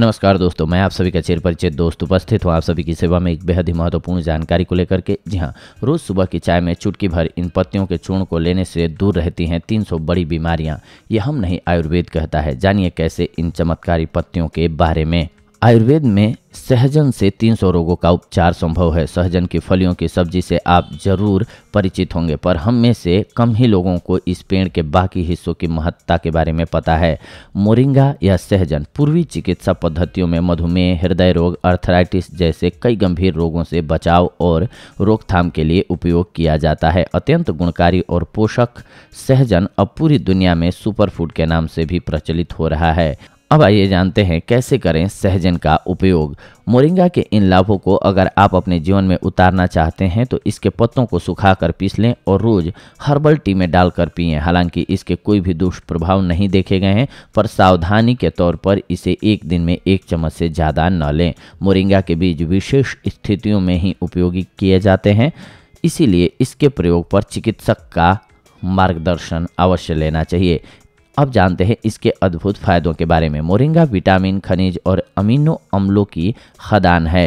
नमस्कार दोस्तों मैं आप सभी का चेर परिचित दोस्त उपस्थित हूँ आप सभी की सेवा में एक बेहद ही महत्वपूर्ण जानकारी को लेकर के जी हाँ रोज़ सुबह की चाय में चुटकी भर इन पत्तियों के चूर्ण को लेने से दूर रहती हैं 300 बड़ी बीमारियाँ ये हम नहीं आयुर्वेद कहता है जानिए कैसे इन चमत्कारी पत्तियों के बारे में आयुर्वेद में सहजन से 300 रोगों का उपचार संभव है सहजन की फलियों की सब्जी से आप जरूर परिचित होंगे पर हम में से कम ही लोगों को इस पेड़ के बाकी हिस्सों की महत्ता के बारे में पता है मोरिंगा या सहजन पूर्वी चिकित्सा पद्धतियों में मधुमेह हृदय रोग अर्थराइटिस जैसे कई गंभीर रोगों से बचाव और रोकथाम के लिए उपयोग किया जाता है अत्यंत गुणकारी और पोषक सहजन अब पूरी दुनिया में सुपर फूड के नाम से भी प्रचलित हो रहा है अब आइए जानते हैं कैसे करें सहजन का उपयोग मोरिंगा के इन लाभों को अगर आप अपने जीवन में उतारना चाहते हैं तो इसके पत्तों को सुखाकर पीस लें और रोज़ हर्बल टी में डालकर पिए हालांकि इसके कोई भी दुष्प्रभाव नहीं देखे गए हैं पर सावधानी के तौर पर इसे एक दिन में एक चम्मच से ज़्यादा न लें मोरिंगा के बीज विशेष स्थितियों में ही उपयोगी किए जाते हैं इसीलिए इसके प्रयोग पर चिकित्सक का मार्गदर्शन अवश्य लेना चाहिए अब जानते हैं इसके अद्भुत फायदों के बारे में मोरिंगा विटामिन खनिज और अमीनो अम्लों की खदान है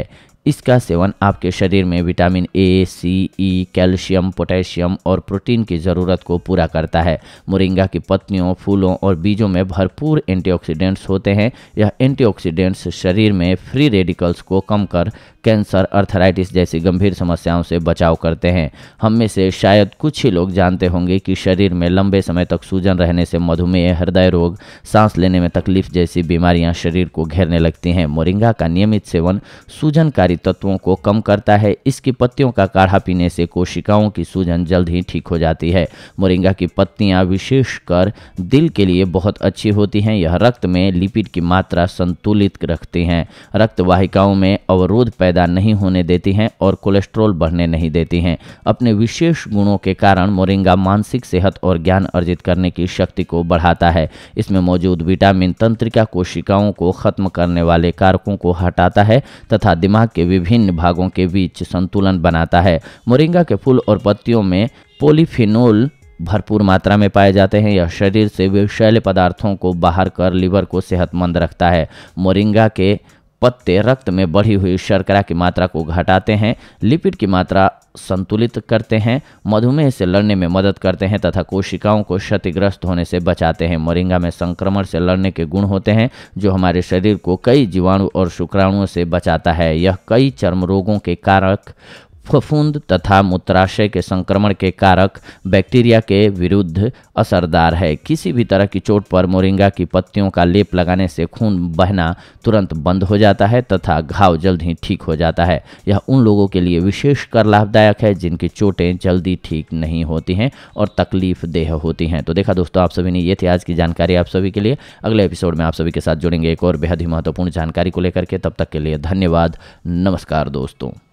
इसका सेवन आपके शरीर में vitamin A C E calcium potassium और प्रोटीन की ज़रूरत को पूरा करता है मोरिंगा की पत्तियों फूलों और बीजों में भरपूर एंटीऑक्सीडेंट्स होते हैं यह एंटीऑक्सीडेंट्स शरीर में फ्री रेडिकल्स को कम कर कैंसर अर्थराइटिस जैसी गंभीर समस्याओं से बचाव करते हैं हम में से शायद कुछ ही लोग जानते होंगे कि शरीर में लंबे समय तक सूजन रहने से मधुमेह हृदय रोग सांस लेने में तकलीफ जैसी बीमारियां शरीर को घेरने लगती हैं मोरिंगा का नियमित सेवन सूजनकारी हानिकारी तत्वों को कम करता है इसकी पत्तियों का काढ़ा पीने से कोशिकाओं की सूजन जल्द ही ठीक हो जाती है मोरिंगा की पत्तियां विशेषकर दिल के लिए बहुत अच्छी होती हैं यह रक्त में लिपिड की मात्रा संतुलित रखती हैं रक्त वाहिकाओं में अवरोध पैदा नहीं होने देती हैं और कोलेस्ट्रॉल बढ़ने नहीं देती हैं अपने विशेष गुणों के कारण मोरिंगा मानसिक सेहत और ज्ञान अर्जित करने की शक्ति को बढ़ाता है इसमें मौजूद विटामिन तंत्रिका कोशिकाओं को खत्म करने वाले कारकों को हटाता है तथा दिमाग के विभिन्न भागों के बीच संतुलन बनाता है मोरिंगा के फूल और पत्तियों में पोलिफिनोल भरपूर मात्रा में पाए जाते हैं यह शरीर से विषैले पदार्थों को बाहर कर लीवर को सेहतमंद रखता है मोरिंगा के पत्ते रक्त में बढ़ी हुई शर्करा की मात्रा को घटाते हैं लिपिड की मात्रा संतुलित करते हैं मधुमेह से लड़ने में मदद करते हैं तथा कोशिकाओं को क्षतिग्रस्त होने से बचाते हैं मोरिंगा में संक्रमण से लड़ने के गुण होते हैं जो हमारे शरीर को कई जीवाणु और शुक्राणुओं से बचाता है यह कई चर्म रोगों के कारक फफूंद तथा मूत्राशय के संक्रमण के कारक बैक्टीरिया के विरुद्ध असरदार है किसी भी तरह की चोट पर मोरिंगा की पत्तियों का लेप लगाने से खून बहना तुरंत बंद हो जाता है तथा घाव जल्द ही ठीक हो जाता है यह उन लोगों के लिए विशेष कर लाभदायक है जिनकी चोटें जल्दी ठीक नहीं होती हैं और तकलीफ देह होती हैं तो देखा दोस्तों आप सभी ने ये थी आज की जानकारी आप सभी के लिए अगले एपिसोड में आप सभी के साथ जुड़ेंगे एक और बेहद ही महत्वपूर्ण जानकारी को लेकर के तब तक के लिए धन्यवाद नमस्कार दोस्तों